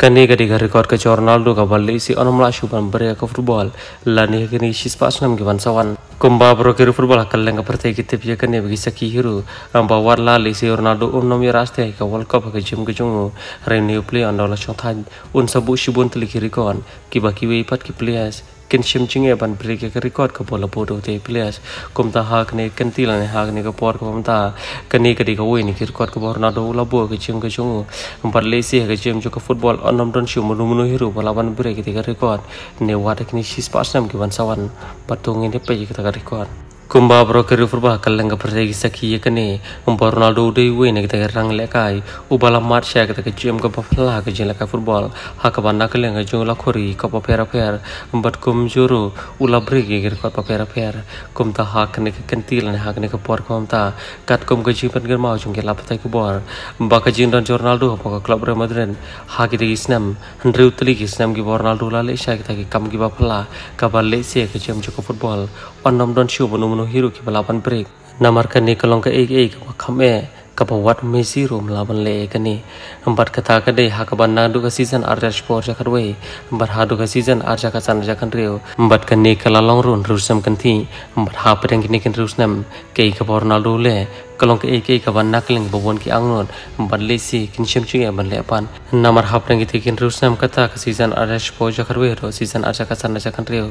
kani gadi ga record ke cho ga balle isi onom la shuban bere ya ka football la ni gani ya shi spa snam gi ban sawan kumba bro ke football ka lenga prate ki bisa ki hiru amba war la le isi ronaldo onom ye raste ka world cup ka jim ga jung re play on la chotha un sabu shi bun tli ki record ki ba ki kin shim ching e ban pri ke record ko polo bodo te players kum ta hak ne kin ti ne hak ne ko por ko ta kani kadi ko ni ki record ko bor la bo ke chim ke chung par le ke chim ko football onom don shu mu mu hiru bola ban pri ke te record ne wa ta shis pas ke ban sawan patung ne pe ke ta record Kumbabro broker river bah kaleng persegi saki ye kene umpa Ronaldo udai we ne kita rang lekai ubala marsha kita ke jam ke papla ke football hakaban nakaleng ke jongla kuri kopa pera per umbat kum juru ula bregi ke kopa pera per kum ta hak ne ke kentil ne hak ne ke por kum ta kat kum ke jipan ger mau jong ke tai ke bor ke dan Ronaldo pa ke klub Real Madrid hak kita isnam hendri utli ke isnam ke Ronaldo la le sha kita ke kam ke bapala, ka ba ke jam ke football on don shiu no hero ki balaban break namar ka ne kalong ka ek ek wa kham e ka wat messi rom laban le ek ne bat kata ka de ha ka ban na du ka season ar ja sport ja kar we bat ha du ka season ar ja ka san ja kan reo bat ka ne kala long run rusam kan thi bat ha preng ne kan rusnam ke ka bor na lu le kalong ke ek ka ban nakling bobon ki angnot badle si kinshim chu ya banle pan namar haprengi tekin rusnam kata ka season arash poja kharwe ro season acha ka sanna cha kantre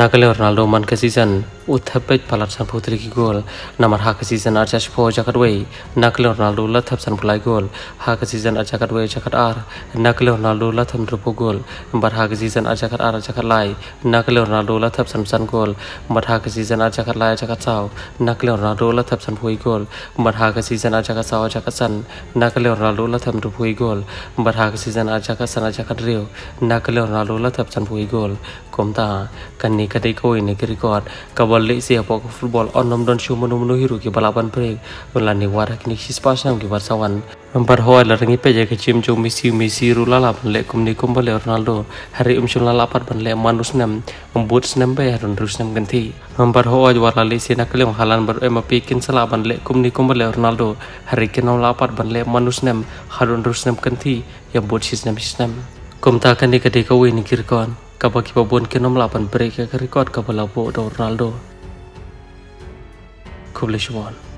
nakale ronaldo man ka season uthapet palar san putri ki gol namar ha ka season acha poja kharwe nakale ronaldo la thap san pulai gol ha ka season acha kharwe chakat ar nakale ronaldo la tham drupo gol bar ha ka season acha khar ar acha khar lai nakale ronaldo la thap san san gol bar ha ka season acha khar lai acha khar sau nakale ronaldo la thap san pui gol Barhagasi Zanajaka Sawajakasan, Nakale or Nalulatam to Puigol, Barhagasi Zanajaka Sanajakario, Nakale or Nalulatam Puigol, Komta, Kanika Deko in a record, Kabali Sia Pok football on Namdon Shumanum no Hiruki Balaban Preg, Mulani Warakinishi Spasam Gibasawan. memperhoa larangi peja cim jo misi misi rulala banle kumnikum bale Ronaldo hari umsum ban lek manus nem membuat senem bay harun rus nem ganti memperhoa juara le sina keleng halan ber ema pikin lek banle kumnikum bale Ronaldo hari kenau lapat banle manus nem harun rus nem ganti ya buat sistem sistem kumtakan ni kadi we ni kirkon kabaki babon kenom lapan break ya kerikot kabala bo Ronaldo Kublishwan.